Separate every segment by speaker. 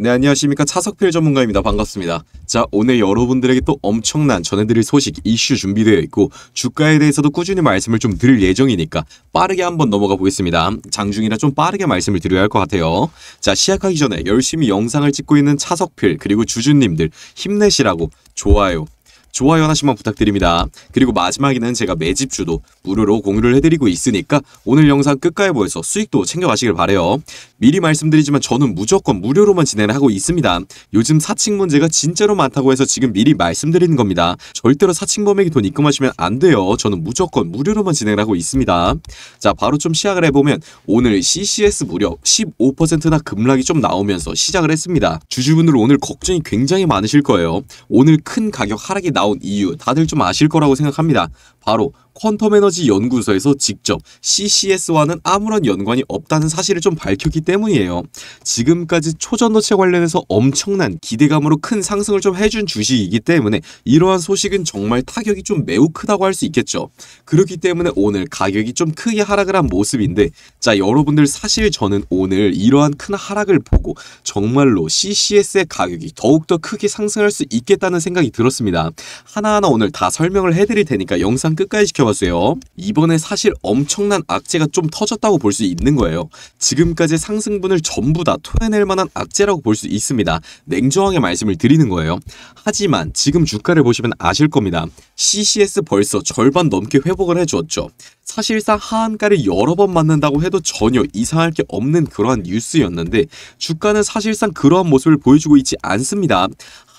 Speaker 1: 네 안녕하십니까 차석필 전문가입니다 반갑습니다 자 오늘 여러분들에게 또 엄청난 전해드릴 소식 이슈 준비되어 있고 주가에 대해서도 꾸준히 말씀을 좀 드릴 예정이니까 빠르게 한번 넘어가 보겠습니다 장중이라 좀 빠르게 말씀을 드려야 할 것 같아요 자 시작하기 전에 열심히 영상을 찍고 있는 차석필 그리고 주주님들 힘내시라고 좋아요 좋아요 하나씩만 부탁드립니다. 그리고 마지막에는 제가 매집 주도 무료로 공유를 해드리고 있으니까 오늘 영상 끝까지 보여서 수익도 챙겨가시길 바래요. 미리 말씀드리지만 저는 무조건 무료로만 진행을 하고 있습니다. 요즘 사칭 문제가 진짜로 많다고 해서 지금 미리 말씀드리는 겁니다. 절대로 사칭범액이돈 입금하시면 안 돼요. 저는 무조건 무료로만 진행을 하고 있습니다. 자 바로 좀 시작을 해보면 오늘 CCS 무료 15%나 급락이 좀 나오면서 시작을 했습니다. 주주분들 오늘 걱정이 굉장히 많으실 거예요. 오늘 큰 가격 하락이 나 나온 이유 다들 좀 아실 거라고 생각합니다. 바로 퀀텀 에너지 연구소에서 직접 CCS와는 아무런 연관이 없다는 사실을 좀 밝혔기 때문이에요. 지금까지 초전도체 관련해서 엄청난 기대감으로 큰 상승을 좀 해준 주식이기 때문에 이러한 소식은 정말 타격이 좀 매우 크다고 할 수 있겠죠. 그렇기 때문에 오늘 가격이 좀 크게 하락을 한 모습인데 자 여러분들 사실 저는 오늘 이러한 큰 하락을 보고 정말로 CCS의 가격이 더욱더 크게 상승할 수 있겠다는 생각이 들었습니다. 하나하나 오늘 다 설명을 해드릴 테니까 영상 끝까지 지켜봐 나와주세요. 이번에 사실 엄청난 악재가 좀 터졌다고 볼 수 있는 거예요. 지금까지 상승분을 전부 다 토해낼 만한 악재라고 볼 수 있습니다. 냉정하게 말씀을 드리는 거예요. 하지만 지금 주가를 보시면 아실 겁니다. CCS 벌써 절반 넘게 회복을 해주었죠. 사실상 하한가를 여러 번 맞는다고 해도 전혀 이상할 게 없는 그러한 뉴스였는데 주가는 사실상 그러한 모습을 보여주고 있지 않습니다.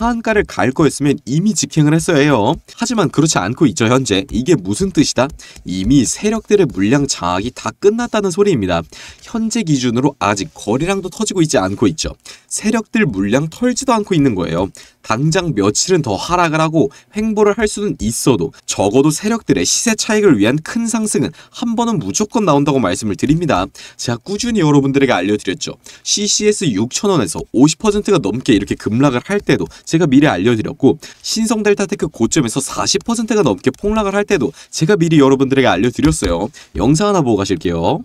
Speaker 1: 하한가를 갈 거였으면 이미 직행을 했어야 해요. 하지만 그렇지 않고 있죠 현재. 이게 무슨 뜻이다? 이미 세력들의 물량 장악이 다 끝났다는 소리입니다. 현재 기준으로 아직 거리랑도 터지고 있지 않고 있죠. 세력들 물량 털지도 않고 있는 거예요. 당장 며칠은 더 하락을 하고 횡보를 할 수는 있어도 적어도 세력들의 시세 차익을 위한 큰 상승은 한 번은 무조건 나온다고 말씀을 드립니다. 제가 꾸준히 여러분들에게 알려드렸죠. CCS 6,000원에서 50%가 넘게 이렇게 급락을 할 때도 제가 미리 알려드렸고 신성 델타테크 고점에서 40%가 넘게 폭락을 할 때도 제가 미리 여러분들에게 알려드렸어요. 영상 하나 보고 가실게요.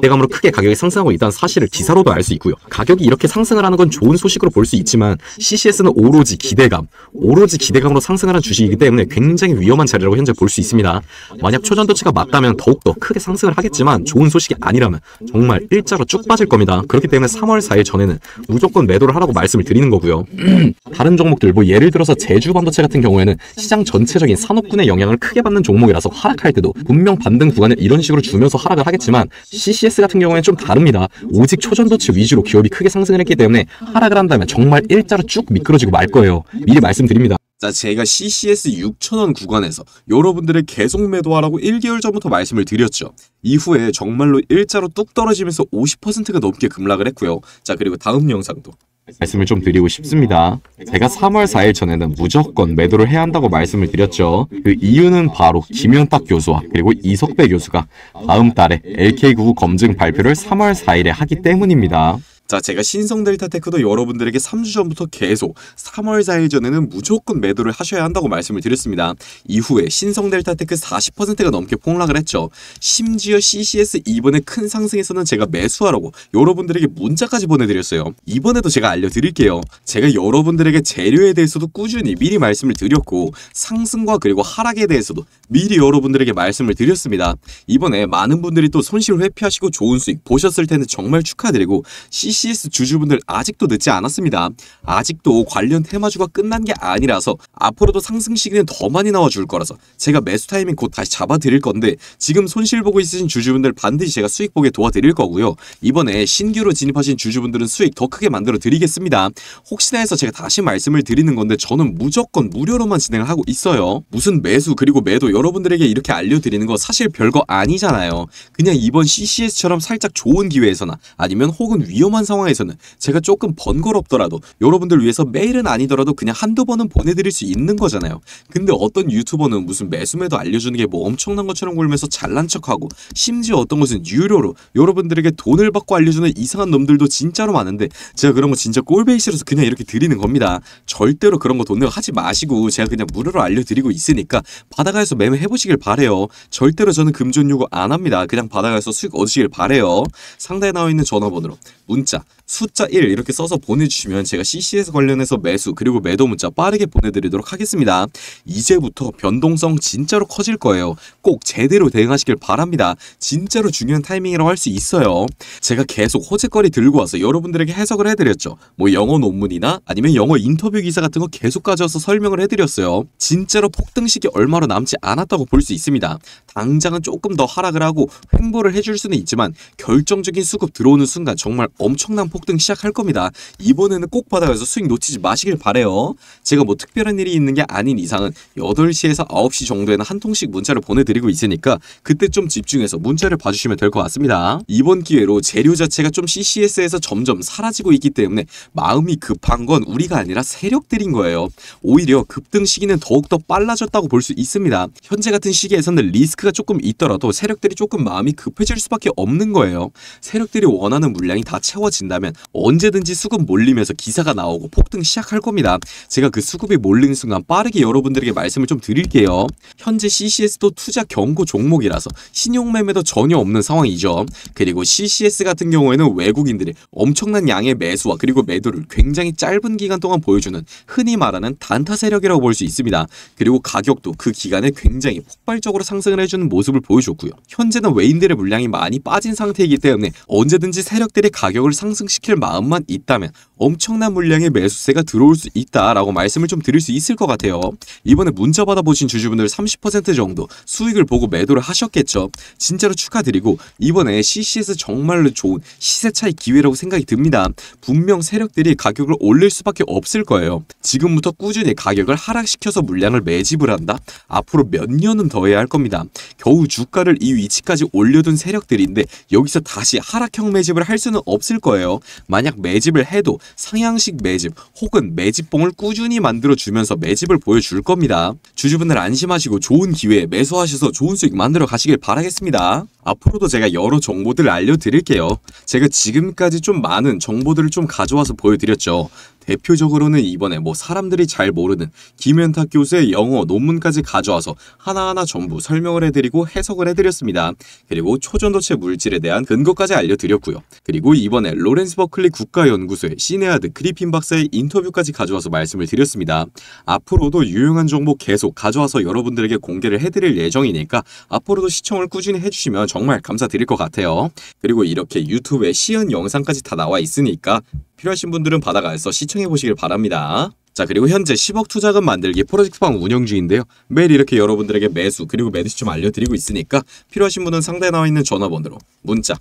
Speaker 1: 대감으로 크게 가격이 상승하고 있다는 사실을 기사로도 알 수 있고요. 가격이 이렇게 상승을 하는 건 좋은 소식으로 볼 수 있지만 CCS는 오로지 기대감, 오로지 기대감으로 상승을 한 주식이기 때문에 굉장히 위험한 자리라고 현재 볼 수 있습니다. 만약 초전도치가 맞다면 더욱더 크게 상승을 하겠지만 좋은 소식이 아니라면 정말 일자로 쭉 빠질 겁니다. 그렇기 때문에 3월 4일 전에는 무조건 매도를 하라고 말씀을 드리는 거고요. 다른 종목들 뭐 예를 들어서 제주 반도체 같은 경우에는 시장 전체적인 산업군의 영향을 크게 받는 종목이라서 하락할 때도 분명 반등 구간을 이런 식으로 주면서 하락을 하겠지만 CCS CS 같은 경우에는 좀 다릅니다. 오직 초전도체 위주로 기업이 크게 상승을 했기 때문에 하락을 한다면 정말 일자로 쭉 미끄러지고 말 거예요. 미리 말씀드립니다. 자, 제가 CCS 6천원 구간에서 여러분들의 계속 매도하라고 1개월 전부터 말씀을 드렸죠. 이후에 정말로 일자로 뚝 떨어지면서 50%가 넘게 급락을 했고요. 자, 그리고 다음 영상도 말씀을 좀 드리고 싶습니다. 제가 3월 4일 전에는 무조건 매도를 해야 한다고 말씀을 드렸죠. 그 이유는 바로 김현탁 교수와 그리고 이석배 교수가 다음 달에 LK구구 검증 발표를 3월 4일에 하기 때문입니다. 자 제가 신성 델타 테크도 여러분들에게 3주 전부터 계속 3월 4일 전에는 무조건 매도를 하셔야 한다고 말씀을 드렸습니다. 이후에 신성 델타 테크 40%가 넘게 폭락을 했죠. 심지어 CCS 이번에 큰 상승에서는 제가 매수하라고 여러분들에게 문자까지 보내드렸어요. 이번에도 제가 알려드릴게요. 제가 여러분들에게 재료에 대해서도 꾸준히 미리 말씀을 드렸고 상승과 그리고 하락에 대해서도 미리 여러분들에게 말씀을 드렸습니다. 이번에 많은 분들이 또 손실 회피하시고 좋은 수익 보셨을 텐데 정말 축하드리고 CCS PCS 주주분들 아직도 늦지 않았습니다. 아직도 관련 테마주가 끝난 게 아니라서 앞으로도 상승 시기는 더 많이 나와줄 거라서 제가 매수 타이밍 곧 다시 잡아드릴 건데 지금 손실 보고 있으신 주주분들 반드시 제가 수익 보게 도와드릴 거고요. 이번에 신규로 진입하신 주주분들은 수익 더 크게 만들어 드리겠습니다. 혹시나 해서 제가 다시 말씀을 드리는 건데 저는 무조건 무료로만 진행을 하고 있어요. 무슨 매수 그리고 매도 여러분들에게 이렇게 알려드리는 거 사실 별거 아니잖아요. 그냥 이번 CCS처럼 살짝 좋은 기회에서나 아니면 혹은 위험한 상황에서는 제가 조금 번거롭더라도 여러분들 위해서 매일은 아니더라도 그냥 한두 번은 보내드릴 수 있는 거잖아요. 근데 어떤 유튜버는 무슨 매수매도 알려주는 게 뭐 엄청난 것처럼 굴면서 잘난 척하고 심지어 어떤 것은 유료로 여러분들에게 돈을 받고 알려주는 이상한 놈들도 진짜로 많은데 제가 그런 거 진짜 꼴배기 싫어서 그냥 이렇게 드리는 겁니다. 절대로 그런 거 돈 내고 하지 마시고 제가 그냥 무료로 알려드리고 있으니까 바다가에서 매매해보시길 바래요. 절대로 저는 금전 요구 안 합니다. 그냥 바다가에서 수익 얻으시길 바래요. 상단에 나와 있는 전화번호로 문자 문자 숫자 1 이렇게 써서 보내주시면 제가 CCS 관련해서 매수 그리고 매도 문자 빠르게 보내드리도록 하겠습니다. 이제부터 변동성 진짜로 커질 거예요. 꼭 제대로 대응하시길 바랍니다. 진짜로 중요한 타이밍이라고 할 수 있어요. 제가 계속 호재거리 들고 와서 여러분들에게 해석을 해드렸죠. 뭐 영어 논문이나 아니면 영어 인터뷰 기사 같은 거 계속 가져와서 설명을 해드렸어요. 진짜로 폭등식이 얼마로 남지 않았다고 볼 수 있습니다. 당장은 조금 더 하락을 하고 횡보를 해줄 수는 있지만 결정적인 수급 들어오는 순간 정말 엄청 엄청난 폭등 시작할 겁니다. 이번에는 꼭 받아가서 수익 놓치지 마시길 바래요. 제가 뭐 특별한 일이 있는 게 아닌 이상은 8시에서 9시 정도에는 한 통씩 문자를 보내드리고 있으니까 그때 좀 집중해서 문자를 봐주시면 될 것 같습니다. 이번 기회로 재료 자체가 좀 CCS에서 점점 사라지고 있기 때문에 마음이 급한 건 우리가 아니라 세력들인 거예요. 오히려 급등 시기는 더욱더 빨라졌다고 볼 수 있습니다. 현재 같은 시기에서는 리스크가 조금 있더라도 세력들이 조금 마음이 급해질 수밖에 없는 거예요. 세력들이 원하는 물량이 다 채워 뜨거진다면 언제든지 수급 몰리면서 기사가 나오고 폭등 시작할 겁니다. 제가 그 수급이 몰리는 순간 빠르게 여러분들에게 말씀을 좀 드릴게요. 현재 CCS도 투자 경고 종목이라서 신용매매도 전혀 없는 상황이죠. 그리고 CCS 같은 경우에는 외국인들이 엄청난 양의 매수와 그리고 매도를 굉장히 짧은 기간 동안 보여주는 흔히 말하는 단타 세력이라고 볼 수 있습니다. 그리고 가격도 그 기간에 굉장히 폭발적으로 상승을 해주는 모습을 보여줬고요. 현재는 외인들의 물량이 많이 빠진 상태이기 때문에 언제든지 세력들의 가격을 상승시킬 마음만 있다면 엄청난 물량의 매수세가 들어올 수 있다라고 말씀을 좀 드릴 수 있을 것 같아요. 이번에 문자 받아보신 주주분들 30% 정도 수익을 보고 매도를 하셨겠죠. 진짜로 축하드리고 이번에 CCS 정말로 좋은 시세 차익 기회라고 생각이 듭니다. 분명 세력들이 가격을 올릴 수밖에 없을 거예요. 지금부터 꾸준히 가격을 하락시켜서 물량을 매집을 한다? 앞으로 몇 년은 더 해야 할 겁니다. 겨우 주가를 이 위치까지 올려둔 세력들인데 여기서 다시 하락형 매집을 할 수는 없을 거예요. 거예요. 만약 매집을 해도 상향식 매집 혹은 매집봉을 꾸준히 만들어주면서 매집을 보여줄 겁니다. 주주분들 안심하시고 좋은 기회에 매수하셔서 좋은 수익 만들어 가시길 바라겠습니다. 앞으로도 제가 여러 정보들을 알려드릴게요. 제가 지금까지 좀 많은 정보들을 좀 가져와서 보여드렸죠. 대표적으로는 이번에 뭐 사람들이 잘 모르는 김현탁 교수의 영어 논문까지 가져와서 하나하나 전부 설명을 해드리고 해석을 해드렸습니다. 그리고 초전도체 물질에 대한 근거까지 알려드렸고요. 그리고 이번에 로렌스 버클리 국가연구소의 시네아드 그리핀 박사의 인터뷰까지 가져와서 말씀을 드렸습니다. 앞으로도 유용한 정보 계속 가져와서 여러분들에게 공개를 해드릴 예정이니까 앞으로도 시청을 꾸준히 해주시면 정말 감사드릴 것 같아요. 그리고 이렇게 유튜브에 시연 영상까지 다 나와 있으니까 필요하신 분들은 받아가서 시청 시청해 보시길 바랍니다. 자 그리고 현재 10억 투자금 만들기 프로젝트방 운영 중인데요. 매일 이렇게 여러분들에게 매수 그리고 매수시좀 알려드리고 있으니까 필요하신 분은 상단에 나와 있는 전화번호로 문자,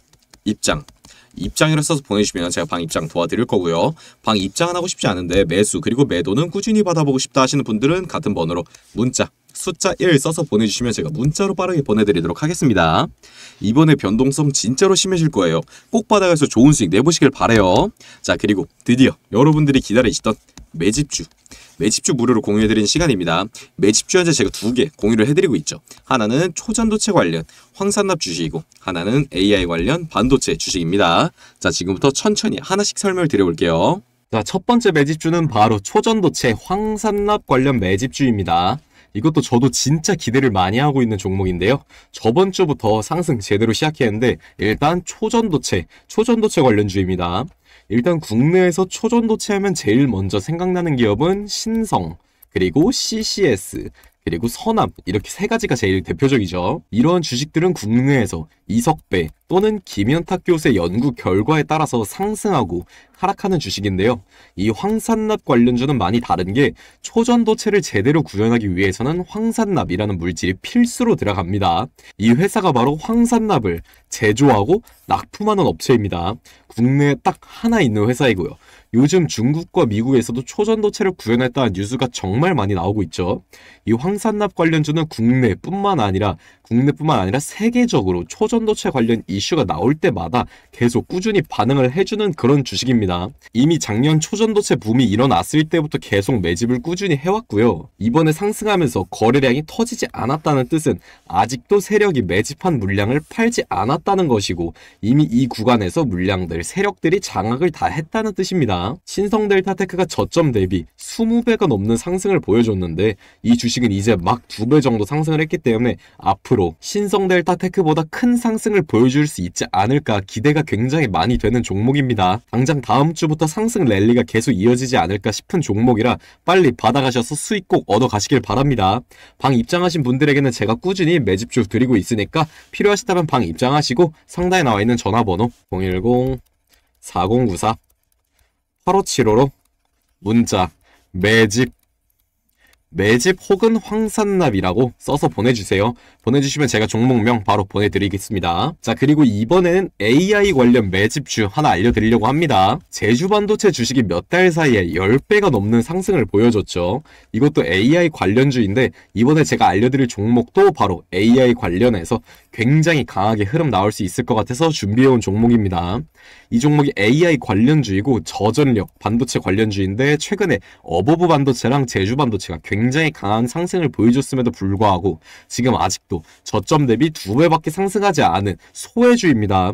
Speaker 1: 입장, 입장이라 써서 보내주시면 제가 방 입장 도와드릴 거고요. 방 입장은 하고 싶지 않은데 매수 그리고 매도는 꾸준히 받아보고 싶다 하시는 분들은 같은 번호로 문자 숫자 1 써서 보내주시면 제가 문자로 빠르게 보내드리도록 하겠습니다. 이번에 변동성 진짜로 심해질 거예요. 꼭 받아가서 좋은 수익 내보시길 바래요. 자 그리고 드디어 여러분들이 기다리시던 매집주 매집주 무료로 공유해드리는 시간입니다. 매집주 현재 제가 두 개 공유를 해드리고 있죠. 하나는 초전도체 관련 황산납 주식이고 하나는 AI 관련 반도체 주식입니다. 자 지금부터 천천히 하나씩 설명을 드려볼게요. 자, 첫 번째 매집주는 바로 초전도체 황산납 관련 매집주입니다. 이것도 저도 진짜 기대를 많이 하고 있는 종목인데요. 저번 주부터 상승 제대로 시작했는데 일단 초전도체, 초전도체 관련주입니다. 일단 국내에서 초전도체 하면 제일 먼저 생각나는 기업은 신성, 그리고 CCS, 그리고 선암 이렇게 세 가지가 제일 대표적이죠. 이러한 주식들은 국내에서 이석배 또는 김현탁 교수의 연구 결과에 따라서 상승하고 하락하는 주식인데요. 이 황산납 관련주는 많이 다른 게 초전도체를 제대로 구현하기 위해서는 황산납이라는 물질이 필수로 들어갑니다. 이 회사가 바로 황산납을 제조하고 납품하는 업체입니다. 국내에 딱 하나 있는 회사이고요. 요즘 중국과 미국에서도 초전도체를 구현했다는 뉴스가 정말 많이 나오고 있죠. 이 황산납 관련주는 국내뿐만 아니라 국내뿐만 아니라 세계적으로 초전도체 관련 이슈가 나올 때마다 계속 꾸준히 반응을 해주는 그런 주식입니다. 이미 작년 초전도체 붐이 일어났을 때부터 계속 매집을 꾸준히 해왔고요. 이번에 상승하면서 거래량이 터지지 않았다는 뜻은 아직도 세력이 매집한 물량을 팔지 않았다는 것이고 이미 이 구간에서 물량들, 세력들이 장악을 다 했다는 뜻입니다. 신성델타테크가 저점 대비 20배가 넘는 상승을 보여줬는데 이 주식은 이제 막 2배 정도 상승을 했기 때문에 앞으로 신성델타테크보다 큰 상승을 보여줄 수 있지 않을까 기대가 굉장히 많이 되는 종목입니다. 당장 다음 주부터 상승 랠리가 계속 이어지지 않을까 싶은 종목이라 빨리 받아가셔서 수익 꼭 얻어가시길 바랍니다. 방 입장하신 분들에게는 제가 꾸준히 매집주 드리고 있으니까 필요하시다면 방 입장하시고 상단에 나와 있는 전화번호 010 4094 8575로 문자 매집 매집 혹은 황산납이라고 써서 보내주세요. 보내주시면 제가 종목명 바로 보내드리겠습니다. 자 그리고 이번에는 AI 관련 매집주 하나 알려드리려고 합니다. 제주반도체 주식이 몇 달 사이에 10배가 넘는 상승을 보여줬죠. 이것도 AI 관련주인데 이번에 제가 알려드릴 종목도 바로 AI 관련해서 굉장히 강하게 흐름 나올 수 있을 것 같아서 준비해온 종목입니다. 이 종목이 AI 관련주이고 저전력 반도체 관련주인데 최근에 어버브 반도체랑 제주 반도체가 굉장히 강한 상승을 보여줬음에도 불구하고 지금 아직도 저점 대비 두 배밖에 상승하지 않은 소외주입니다.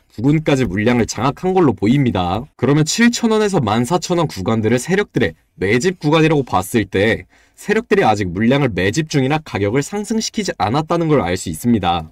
Speaker 1: 부근까지 물량을 장악한 걸로 보입니다. 그러면 7천원에서 14,000원 구간들을 세력들의 매집 구간이라고 봤을 때 세력들이 아직 물량을 매집 중이나 가격을 상승시키지 않았다는 걸 알 수 있습니다.